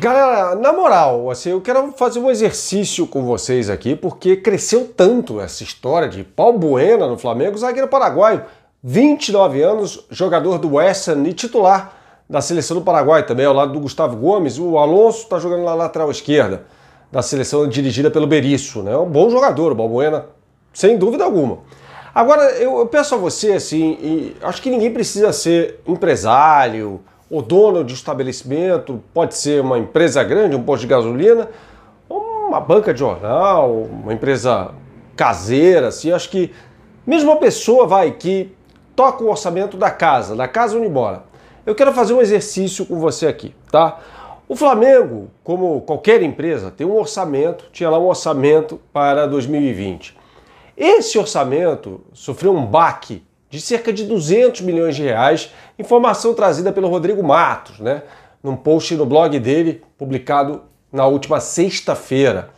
Galera, na moral, assim, eu quero fazer um exercício com vocês aqui, porque cresceu tanto essa história de Paul Buena no Flamengo, zagueiro paraguaio, 29 anos, jogador do Western e titular da seleção do Paraguai também, ao lado do Gustavo Gomes. O Alonso está jogando na lateral esquerda da seleção dirigida pelo Berício, né? Um bom jogador, o Buena, sem dúvida alguma. Agora, eu, eu peço a você, assim, acho que ninguém precisa ser empresário, o dono de estabelecimento, pode ser uma empresa grande, um posto de gasolina, uma banca de jornal, uma empresa caseira, assim, acho que mesmo a pessoa vai que toca o orçamento da casa, da casa Unibora. Eu quero fazer um exercício com você aqui, tá? O Flamengo, como qualquer empresa, tem um orçamento, tinha lá um orçamento para 2020. Esse orçamento sofreu um baque de cerca de 200 milhões de reais, informação trazida pelo Rodrigo Matos, né, num post no blog dele, publicado na última sexta-feira.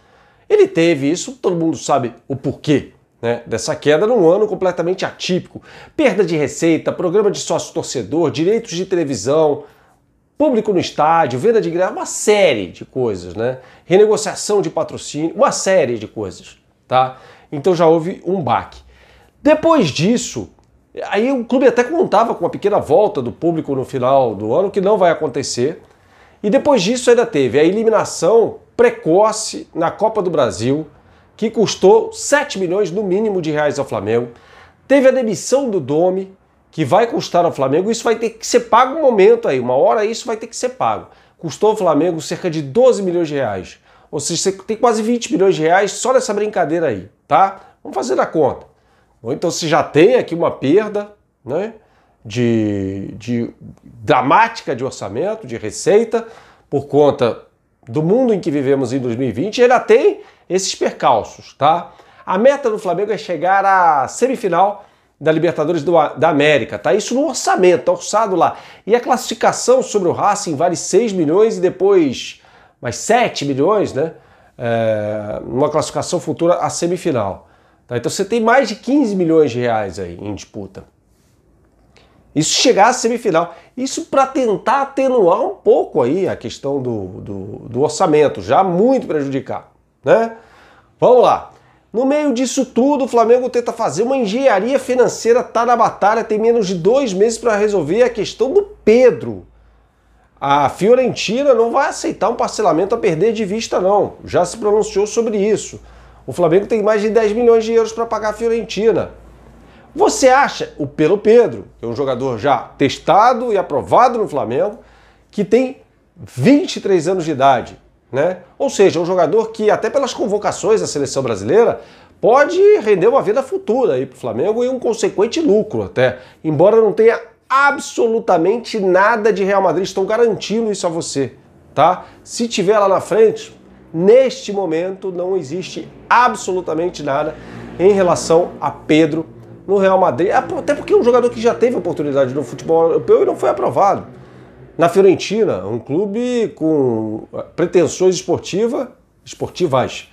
Ele teve isso, todo mundo sabe o porquê. Né, dessa queda num ano completamente atípico. Perda de receita, programa de sócio-torcedor, direitos de televisão, público no estádio, venda de grana, uma série de coisas, né? Renegociação de patrocínio, uma série de coisas, tá? Então já houve um baque. Depois disso, Aí o clube até contava com uma pequena volta do público no final do ano, que não vai acontecer. E depois disso ainda teve a eliminação precoce na Copa do Brasil, que custou 7 milhões no mínimo de reais ao Flamengo. Teve a demissão do Domi, que vai custar ao Flamengo, isso vai ter que ser pago um momento aí, uma hora isso vai ter que ser pago. Custou ao Flamengo cerca de 12 milhões de reais. Ou seja, você tem quase 20 milhões de reais só nessa brincadeira aí, tá? Vamos fazer a conta então se já tem aqui uma perda né, de, de dramática de orçamento, de receita, por conta do mundo em que vivemos em 2020, ainda tem esses percalços, tá? A meta do Flamengo é chegar à semifinal da Libertadores do, da América, tá? Isso no orçamento, tá orçado lá. E a classificação sobre o Racing vale 6 milhões e depois mais 7 milhões, né? É, uma classificação futura à semifinal. Tá? Então você tem mais de 15 milhões de reais aí em disputa. Isso chegar à semifinal. Isso para tentar atenuar um pouco aí a questão do, do, do orçamento, já muito prejudicar, Né? Vamos lá. No meio disso tudo, o Flamengo tenta fazer uma engenharia financeira, está na batalha, tem menos de dois meses para resolver a questão do Pedro. A Fiorentina não vai aceitar um parcelamento a perder de vista, não. Já se pronunciou sobre isso. O Flamengo tem mais de 10 milhões de euros para pagar a Fiorentina. Você acha, o pelo Pedro, que é um jogador já testado e aprovado no Flamengo, que tem 23 anos de idade, né? Ou seja, um jogador que até pelas convocações da seleção brasileira pode render uma vida futura aí para o Flamengo e um consequente lucro até, embora não tenha absolutamente nada de Real Madrid, estão garantindo isso a você, tá? Se tiver lá na frente, neste momento não existe absolutamente nada em relação a Pedro no Real Madrid. É até porque é um jogador que já teve oportunidade no futebol europeu e não foi aprovado. Na Fiorentina, um clube com eh, pretensões esportiva, esportivas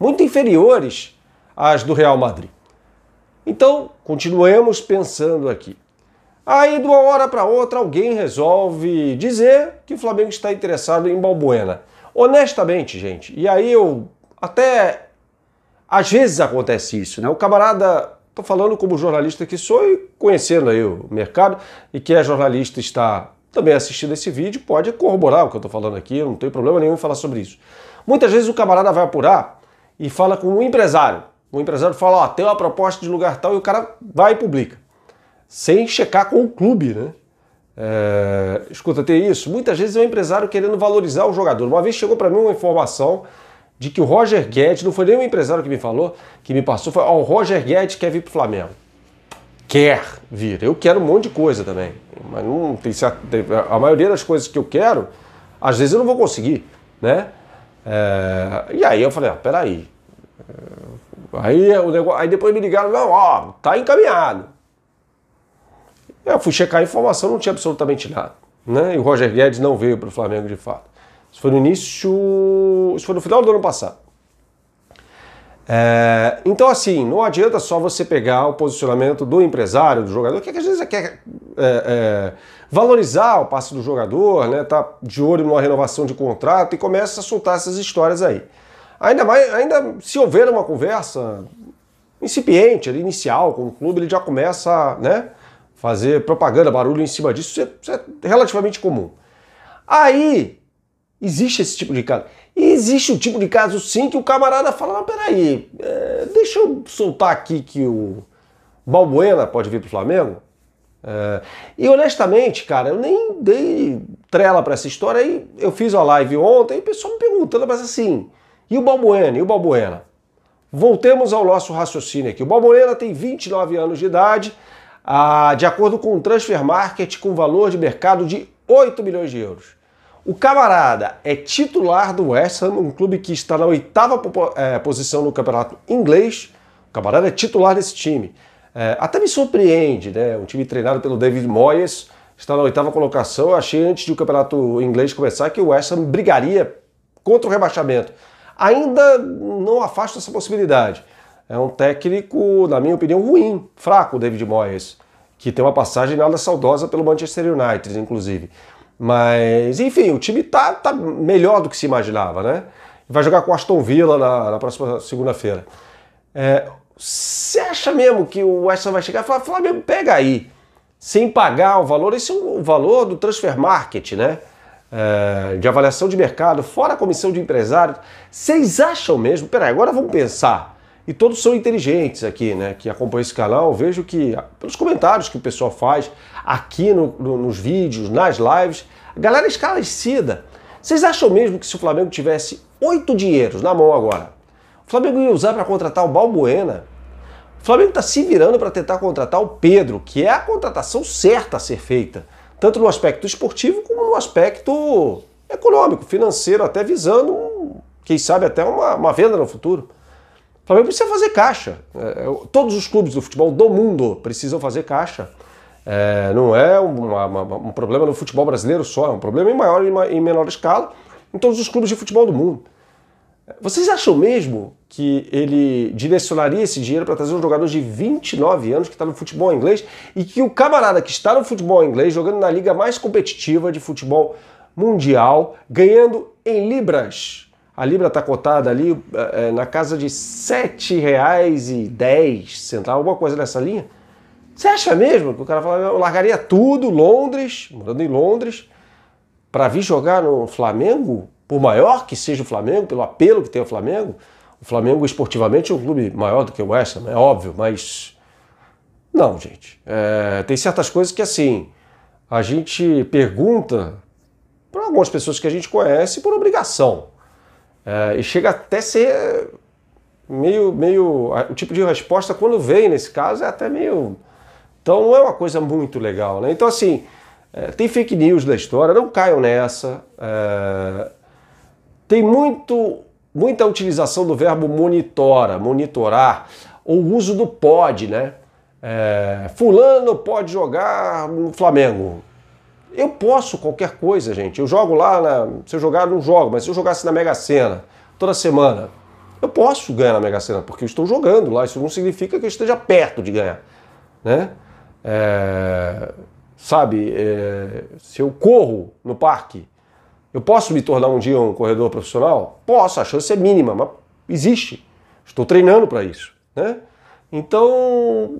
muito inferiores às do Real Madrid. Então, continuemos pensando aqui. Aí, de uma hora para outra, alguém resolve dizer que o Flamengo está interessado em Balbuena. Honestamente, gente, e aí eu até às vezes acontece isso, né? O camarada, tô falando como jornalista que sou e conhecendo aí o mercado, e que é jornalista está também assistindo esse vídeo, pode corroborar o que eu tô falando aqui, eu não tenho problema nenhum em falar sobre isso. Muitas vezes o camarada vai apurar e fala com um empresário. O empresário fala, ó, oh, tem uma proposta de lugar tal, e o cara vai e publica. Sem checar com o clube, né? É, escuta, tem isso. Muitas vezes é o um empresário querendo valorizar o jogador. Uma vez chegou para mim uma informação de que o Roger Guedes, não foi nem o empresário que me falou, que me passou, foi: oh, o Roger Guedes quer vir para o Flamengo. Quer vir. Eu quero um monte de coisa também. Mas não tem certo. A maioria das coisas que eu quero, às vezes eu não vou conseguir, né? É, e aí eu falei: ah, peraí. Eh, aí, o negócio, aí depois me ligaram: não, ó, tá encaminhado. É, eu fui checar a informação, não tinha absolutamente nada. Né? E o Roger Guedes não veio para o Flamengo de fato. Isso foi no início. Isso foi no final do ano passado. É, então, assim, não adianta só você pegar o posicionamento do empresário, do jogador, que às vezes é quer é, é, é, valorizar o passe do jogador, né? Tá de olho numa renovação de contrato e começa a soltar essas histórias aí. Ainda mais, ainda se houver uma conversa incipiente, inicial com o clube, ele já começa, né? fazer propaganda, barulho em cima disso, isso é, isso é relativamente comum. Aí, existe esse tipo de caso. E existe o tipo de caso, sim, que o camarada fala, não, peraí, é, deixa eu soltar aqui que o Balbuena pode vir pro Flamengo. É, e honestamente, cara, eu nem dei trela para essa história. e eu fiz a live ontem e o pessoal me perguntando, mas assim, e o Balbuena? E o Balbuena? Voltemos ao nosso raciocínio aqui. O Balbuena tem 29 anos de idade, ah, de acordo com o Transfer Market, com valor de mercado de 8 milhões de euros. O camarada é titular do West Ham, um clube que está na oitava é, posição no campeonato inglês. O camarada é titular desse time. É, até me surpreende, né? Um time treinado pelo David Moyes está na oitava colocação. Eu achei antes do campeonato inglês começar que o West Ham brigaria contra o rebaixamento. Ainda não afasto essa possibilidade é um técnico, na minha opinião, ruim, fraco o David Moyes, que tem uma passagem nada saudosa pelo Manchester United, inclusive. Mas, enfim, o time tá, tá melhor do que se imaginava, né? Vai jogar com o Aston Villa na, na próxima segunda-feira. É, você acha mesmo que o Weston vai chegar e falar, Flamengo, pega aí, sem pagar o valor, esse é o valor do transfer market, né? É, de avaliação de mercado, fora a comissão de empresários. Vocês acham mesmo? Peraí, agora vamos pensar. E todos são inteligentes aqui, né? Que acompanham esse canal, vejo que, pelos comentários que o pessoal faz aqui no, no, nos vídeos, nas lives, a galera é esclarecida. Vocês acham mesmo que se o Flamengo tivesse oito dinheiros na mão agora, o Flamengo ia usar para contratar o Balbuena? O Flamengo está se virando para tentar contratar o Pedro, que é a contratação certa a ser feita, tanto no aspecto esportivo como no aspecto econômico, financeiro, até visando, quem sabe, até uma, uma venda no futuro. Flamengo precisa fazer caixa. É, é, todos os clubes do futebol do mundo precisam fazer caixa. É, não é uma, uma, um problema no futebol brasileiro só, é um problema em maior e em menor escala em todos os clubes de futebol do mundo. Vocês acham mesmo que ele direcionaria esse dinheiro para trazer um jogador de 29 anos que está no futebol inglês e que o camarada que está no futebol inglês, jogando na liga mais competitiva de futebol mundial, ganhando em libras a Libra está cotada ali é, na casa de R$ 7,10, alguma coisa nessa linha. Você acha mesmo que o cara fala, eu largaria tudo, Londres, morando em Londres, para vir jogar no Flamengo? Por maior que seja o Flamengo, pelo apelo que tem o Flamengo, o Flamengo esportivamente é um clube maior do que o West Ham, é óbvio, mas. Não, gente. É, tem certas coisas que, assim, a gente pergunta para algumas pessoas que a gente conhece por obrigação. É, e chega até ser meio, meio. O tipo de resposta, quando vem nesse caso, é até meio. Então não é uma coisa muito legal, né? Então, assim, é, tem fake news da história, não caiam nessa. É, tem muito, muita utilização do verbo monitora, monitorar, ou o uso do pode, né? É, fulano pode jogar no Flamengo. Eu posso qualquer coisa, gente. Eu jogo lá, na, se eu jogar, não jogo, mas se eu jogasse na Mega Sena toda semana, eu posso ganhar na Mega Sena, porque eu estou jogando lá. Isso não significa que eu esteja perto de ganhar, né? É, sabe, é, se eu corro no parque, eu posso me tornar um dia um corredor profissional? Posso, a chance é mínima, mas existe. Estou treinando para isso, né? Então,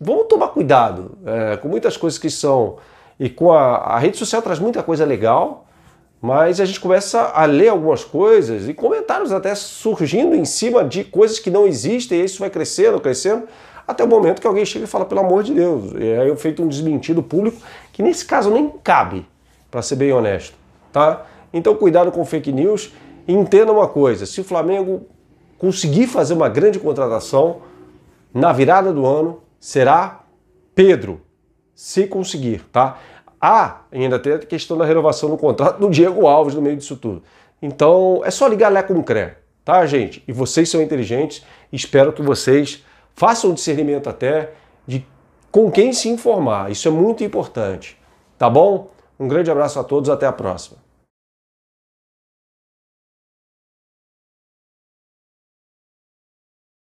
vamos tomar cuidado é, com muitas coisas que são e com a, a rede social traz muita coisa legal, mas a gente começa a ler algumas coisas e comentários até surgindo em cima de coisas que não existem, e isso vai crescendo, crescendo, até o momento que alguém chega e fala, pelo amor de Deus. E aí eu feito um desmentido público, que nesse caso nem cabe, para ser bem honesto. tá? Então cuidado com fake news e entenda uma coisa, se o Flamengo conseguir fazer uma grande contratação na virada do ano, será Pedro, se conseguir, tá? Há ainda tem a questão da renovação do contrato do Diego Alves no meio disso tudo. Então, é só ligar lá com o CRE, tá, gente? E vocês são inteligentes, espero que vocês façam discernimento até de com quem se informar. Isso é muito importante, tá bom? Um grande abraço a todos, até a próxima.